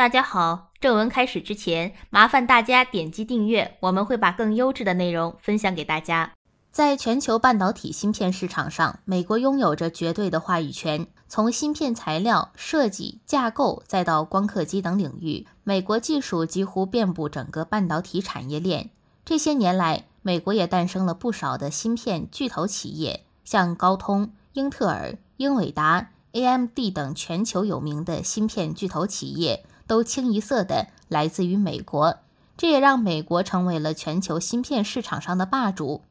大家好，正文开始之前，麻烦大家点击订阅，我们会把更优质的内容分享给大家。在全球半导体芯片市场上，美国拥有着绝对的话语权。从芯片材料、设计、架构，再到光刻机等领域，美国技术几乎遍布整个半导体产业链。这些年来，美国也诞生了不少的芯片巨头企业，像高通、英特尔、英伟达、AMD 等全球有名的芯片巨头企业。都清一色的来自于美国，这也让美国成为了全球芯片市场上的霸主。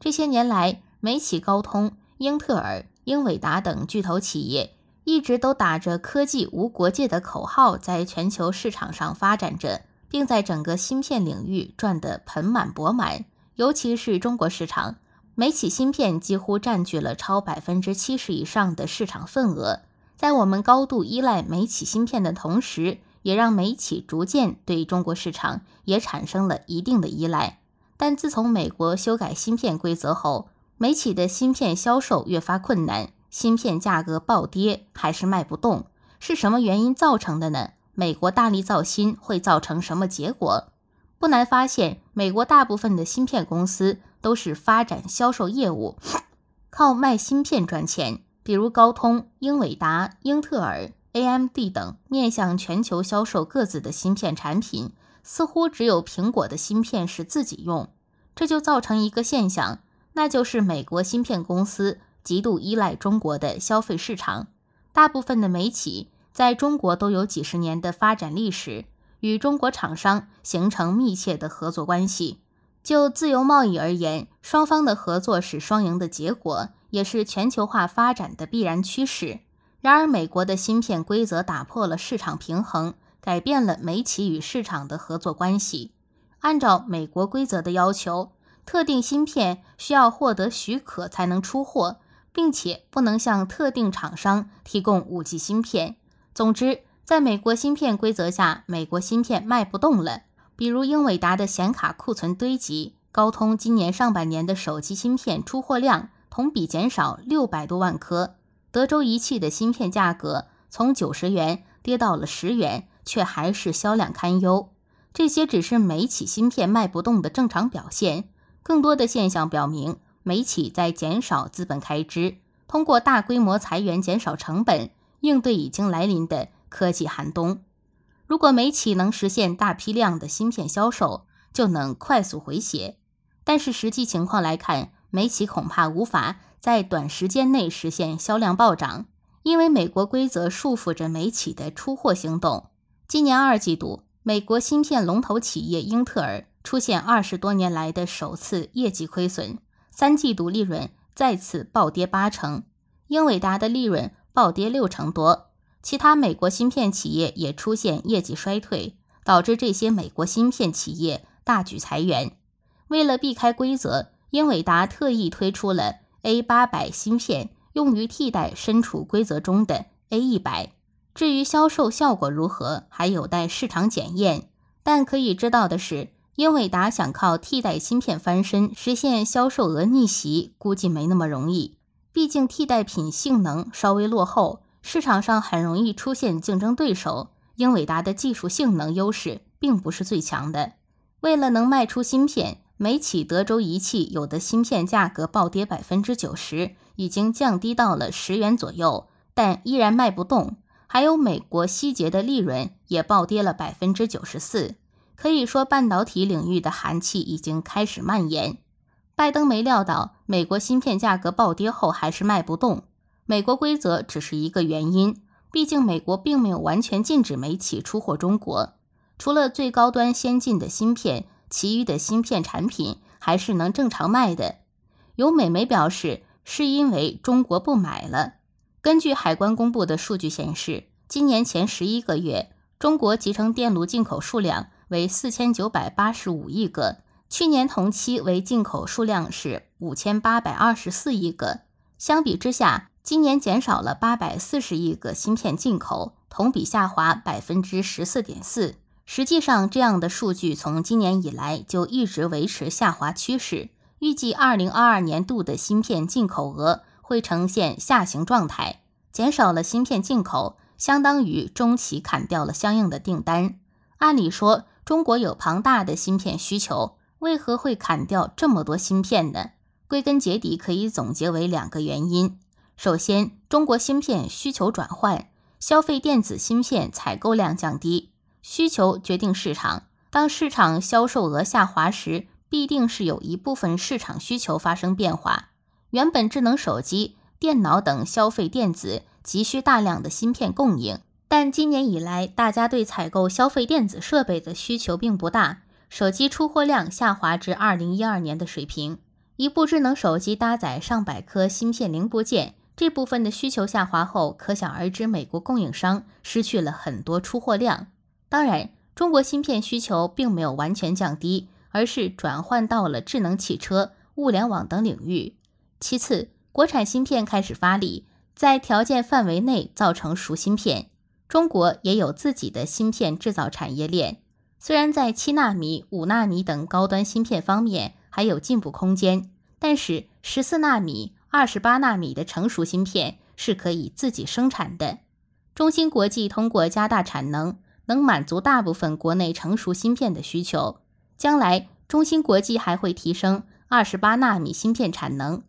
这些年来，美企高通、英特尔、英伟达等巨头企业一直都打着科技无国界的口号，在全球市场上发展着，并在整个芯片领域赚得盆满钵满。尤其是中国市场，美企芯片几乎占据了超百分之七十以上的市场份额。在我们高度依赖美企芯片的同时，也让美企逐渐对中国市场也产生了一定的依赖。但自从美国修改芯片规则后，美企的芯片销售越发困难，芯片价格暴跌，还是卖不动，是什么原因造成的呢？美国大力造芯会造成什么结果？不难发现，美国大部分的芯片公司都是发展销售业务，靠卖芯片赚钱，比如高通、英伟达、英特尔。AMD 等面向全球销售各自的芯片产品，似乎只有苹果的芯片是自己用，这就造成一个现象，那就是美国芯片公司极度依赖中国的消费市场。大部分的美企在中国都有几十年的发展历史，与中国厂商形成密切的合作关系。就自由贸易而言，双方的合作是双赢的结果，也是全球化发展的必然趋势。然而，美国的芯片规则打破了市场平衡，改变了美企与市场的合作关系。按照美国规则的要求，特定芯片需要获得许可才能出货，并且不能向特定厂商提供五 G 芯片。总之，在美国芯片规则下，美国芯片卖不动了。比如，英伟达的显卡库存堆积，高通今年上半年的手机芯片出货量同比减少六百多万颗。德州仪器的芯片价格从九十元跌到了十元，却还是销量堪忧。这些只是美企芯片卖不动的正常表现。更多的现象表明，美企在减少资本开支，通过大规模裁员减少成本，应对已经来临的科技寒冬。如果美企能实现大批量的芯片销售，就能快速回血。但是实际情况来看，美企恐怕无法。在短时间内实现销量暴涨，因为美国规则束缚着美企的出货行动。今年二季度，美国芯片龙头企业英特尔出现二十多年来的首次业绩亏损，三季度利润再次暴跌八成。英伟达的利润暴跌六成多，其他美国芯片企业也出现业绩衰退，导致这些美国芯片企业大举裁员。为了避开规则，英伟达特意推出了。A 八百芯片用于替代身处规则中的 A 一百，至于销售效果如何，还有待市场检验。但可以知道的是，英伟达想靠替代芯片翻身，实现销售额逆袭，估计没那么容易。毕竟替代品性能稍微落后，市场上很容易出现竞争对手。英伟达的技术性能优势并不是最强的，为了能卖出芯片。美企德州仪器有的芯片价格暴跌百分之九十，已经降低到了十元左右，但依然卖不动。还有美国希捷的利润也暴跌了百分之九十四。可以说，半导体领域的寒气已经开始蔓延。拜登没料到，美国芯片价格暴跌后还是卖不动。美国规则只是一个原因，毕竟美国并没有完全禁止美企出货中国。除了最高端先进的芯片。其余的芯片产品还是能正常卖的。有美媒表示，是因为中国不买了。根据海关公布的数据显示，今年前十一个月，中国集成电路进口数量为四千九百八十五亿个，去年同期为进口数量是五千八百二十四亿个。相比之下，今年减少了八百四十亿个芯片进口，同比下滑百分之十四点四。实际上，这样的数据从今年以来就一直维持下滑趋势。预计二零二二年度的芯片进口额会呈现下行状态，减少了芯片进口，相当于中企砍掉了相应的订单。按理说，中国有庞大的芯片需求，为何会砍掉这么多芯片呢？归根结底，可以总结为两个原因：首先，中国芯片需求转换，消费电子芯片采购量降低。需求决定市场。当市场销售额下滑时，必定是有一部分市场需求发生变化。原本智能手机、电脑等消费电子急需大量的芯片供应，但今年以来，大家对采购消费电子设备的需求并不大，手机出货量下滑至二零一二年的水平。一部智能手机搭载上百颗芯片零部件，这部分的需求下滑后，可想而知，美国供应商失去了很多出货量。当然，中国芯片需求并没有完全降低，而是转换到了智能汽车、物联网等领域。其次，国产芯片开始发力，在条件范围内造成熟芯片。中国也有自己的芯片制造产业链，虽然在七纳米、五纳米等高端芯片方面还有进步空间，但是十四纳米、二十八纳米的成熟芯片是可以自己生产的。中芯国际通过加大产能。能满足大部分国内成熟芯片的需求。将来，中芯国际还会提升二十八纳米芯片产能。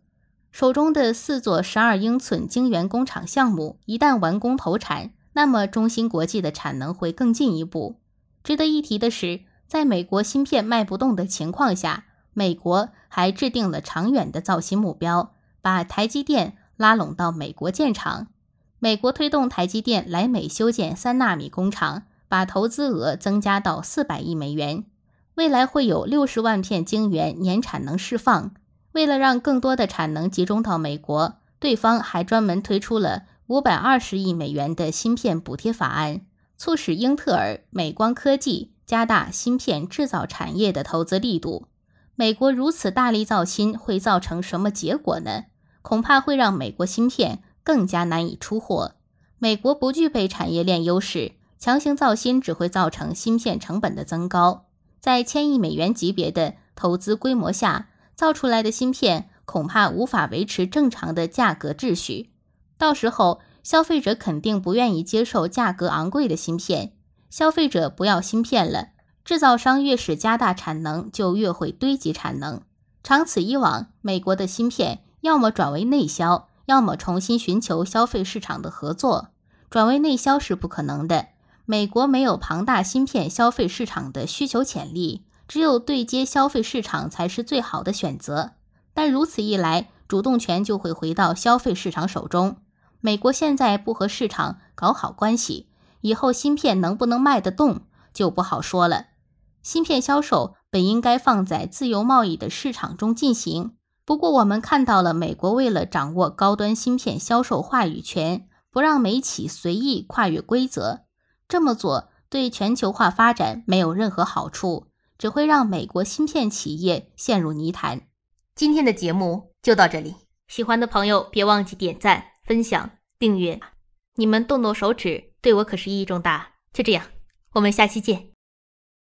手中的四座十二英寸晶圆工厂项目一旦完工投产，那么中芯国际的产能会更进一步。值得一提的是，在美国芯片卖不动的情况下，美国还制定了长远的造芯目标，把台积电拉拢到美国建厂。美国推动台积电来美修建三纳米工厂。把投资额增加到四百亿美元，未来会有六十万片晶圆年产能释放。为了让更多的产能集中到美国，对方还专门推出了五百二十亿美元的芯片补贴法案，促使英特尔、美光科技加大芯片制造产业的投资力度。美国如此大力造芯，会造成什么结果呢？恐怕会让美国芯片更加难以出货。美国不具备产业链优势。强行造芯只会造成芯片成本的增高，在千亿美元级别的投资规模下，造出来的芯片恐怕无法维持正常的价格秩序。到时候，消费者肯定不愿意接受价格昂贵的芯片，消费者不要芯片了，制造商越是加大产能，就越会堆积产能。长此以往，美国的芯片要么转为内销，要么重新寻求消费市场的合作。转为内销是不可能的。美国没有庞大芯片消费市场的需求潜力，只有对接消费市场才是最好的选择。但如此一来，主动权就会回到消费市场手中。美国现在不和市场搞好关系，以后芯片能不能卖得动就不好说了。芯片销售本应该放在自由贸易的市场中进行，不过我们看到了美国为了掌握高端芯片销售话语权，不让美企随意跨越规则。这么做对全球化发展没有任何好处，只会让美国芯片企业陷入泥潭。今天的节目就到这里，喜欢的朋友别忘记点赞、分享、订阅。你们动动手指，对我可是意义重大。就这样，我们下期见。